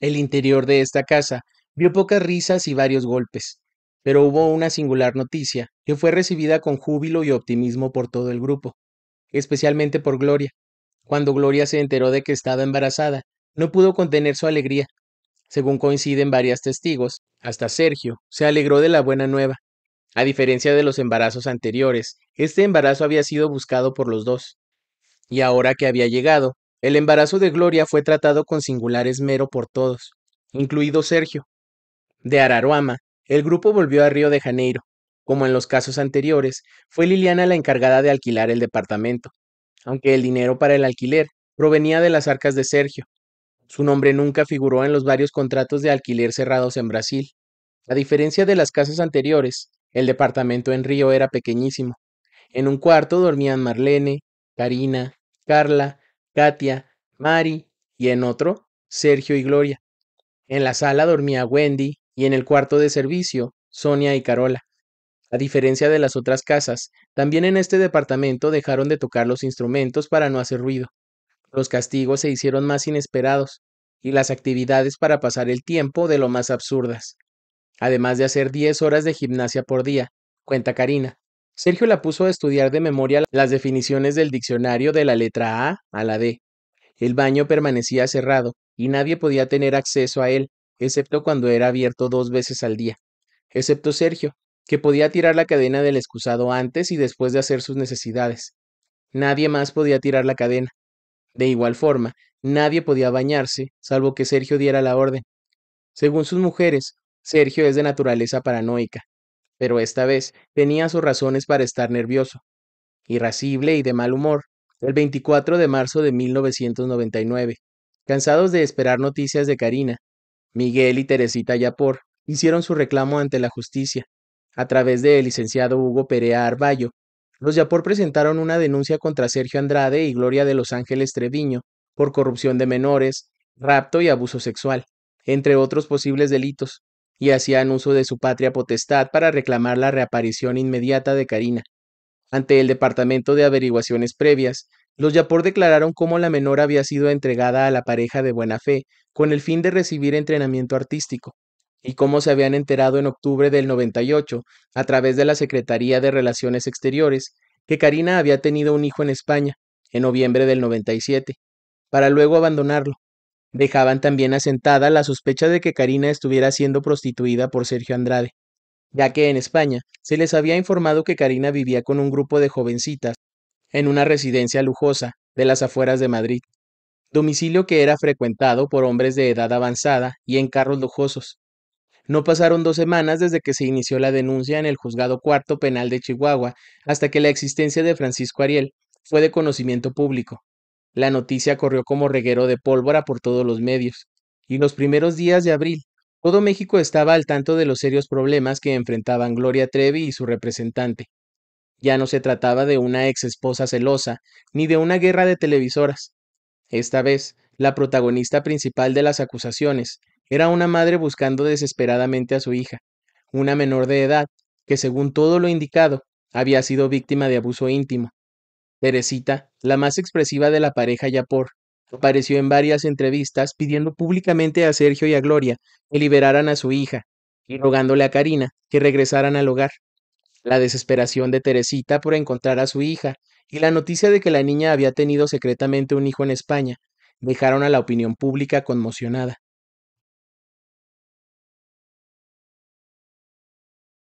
el interior de esta casa vio pocas risas y varios golpes, pero hubo una singular noticia, que fue recibida con júbilo y optimismo por todo el grupo, especialmente por Gloria. Cuando Gloria se enteró de que estaba embarazada, no pudo contener su alegría. Según coinciden varios testigos, hasta Sergio se alegró de la buena nueva. A diferencia de los embarazos anteriores, este embarazo había sido buscado por los dos. Y ahora que había llegado, el embarazo de Gloria fue tratado con singular esmero por todos, incluido Sergio. De Araruama, el grupo volvió a Río de Janeiro. Como en los casos anteriores, fue Liliana la encargada de alquilar el departamento, aunque el dinero para el alquiler provenía de las arcas de Sergio. Su nombre nunca figuró en los varios contratos de alquiler cerrados en Brasil. A diferencia de las casas anteriores, el departamento en Río era pequeñísimo. En un cuarto dormían Marlene, Karina, Carla Katia, Mari y en otro, Sergio y Gloria. En la sala dormía Wendy y en el cuarto de servicio, Sonia y Carola. A diferencia de las otras casas, también en este departamento dejaron de tocar los instrumentos para no hacer ruido. Los castigos se hicieron más inesperados y las actividades para pasar el tiempo de lo más absurdas. Además de hacer 10 horas de gimnasia por día, cuenta Karina, Sergio la puso a estudiar de memoria las definiciones del diccionario de la letra A a la D. El baño permanecía cerrado y nadie podía tener acceso a él, excepto cuando era abierto dos veces al día, excepto Sergio, que podía tirar la cadena del excusado antes y después de hacer sus necesidades. Nadie más podía tirar la cadena. De igual forma, nadie podía bañarse, salvo que Sergio diera la orden. Según sus mujeres, Sergio es de naturaleza paranoica, pero esta vez tenía sus razones para estar nervioso. Irascible y de mal humor, el 24 de marzo de 1999, cansados de esperar noticias de Karina, Miguel y Teresita Yapor hicieron su reclamo ante la justicia. A través del licenciado Hugo Perea Arballo, los Yapor presentaron una denuncia contra Sergio Andrade y Gloria de Los Ángeles Treviño por corrupción de menores, rapto y abuso sexual, entre otros posibles delitos, y hacían uso de su patria potestad para reclamar la reaparición inmediata de Karina. Ante el Departamento de Averiguaciones Previas, los Yapor declararon cómo la menor había sido entregada a la pareja de buena fe con el fin de recibir entrenamiento artístico, y cómo se habían enterado en octubre del 98, a través de la Secretaría de Relaciones Exteriores, que Karina había tenido un hijo en España, en noviembre del 97, para luego abandonarlo, dejaban también asentada la sospecha de que Karina estuviera siendo prostituida por Sergio Andrade, ya que en España se les había informado que Karina vivía con un grupo de jovencitas en una residencia lujosa de las afueras de Madrid, domicilio que era frecuentado por hombres de edad avanzada y en carros lujosos. No pasaron dos semanas desde que se inició la denuncia en el juzgado cuarto penal de Chihuahua hasta que la existencia de Francisco Ariel fue de conocimiento público. La noticia corrió como reguero de pólvora por todos los medios, y los primeros días de abril, todo México estaba al tanto de los serios problemas que enfrentaban Gloria Trevi y su representante. Ya no se trataba de una ex esposa celosa, ni de una guerra de televisoras. Esta vez, la protagonista principal de las acusaciones era una madre buscando desesperadamente a su hija, una menor de edad, que según todo lo indicado, había sido víctima de abuso íntimo. Teresita, la más expresiva de la pareja Yapor, apareció en varias entrevistas pidiendo públicamente a Sergio y a Gloria que liberaran a su hija y rogándole a Karina que regresaran al hogar. La desesperación de Teresita por encontrar a su hija y la noticia de que la niña había tenido secretamente un hijo en España dejaron a la opinión pública conmocionada.